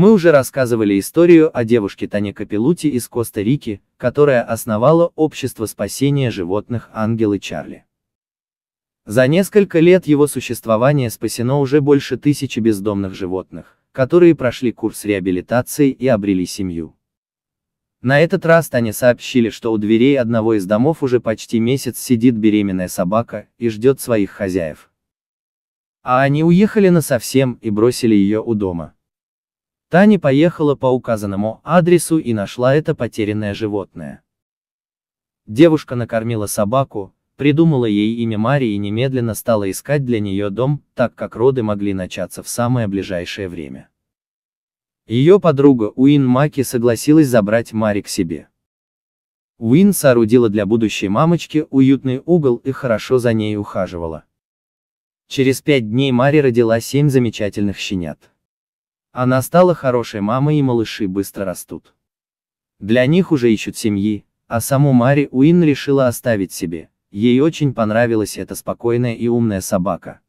Мы уже рассказывали историю о девушке Тане Капелути из Коста-Рики, которая основала Общество спасения животных «Ангелы Чарли». За несколько лет его существования спасено уже больше тысячи бездомных животных, которые прошли курс реабилитации и обрели семью. На этот раз Тане сообщили, что у дверей одного из домов уже почти месяц сидит беременная собака и ждет своих хозяев. А они уехали насовсем и бросили ее у дома. Таня поехала по указанному адресу и нашла это потерянное животное. Девушка накормила собаку, придумала ей имя Марии и немедленно стала искать для нее дом, так как роды могли начаться в самое ближайшее время. Ее подруга Уин Маки согласилась забрать Мари к себе. Уин соорудила для будущей мамочки уютный угол и хорошо за ней ухаживала. Через пять дней Мари родила семь замечательных щенят. Она стала хорошей мамой и малыши быстро растут. Для них уже ищут семьи, а саму Мари Уин решила оставить себе. Ей очень понравилась эта спокойная и умная собака.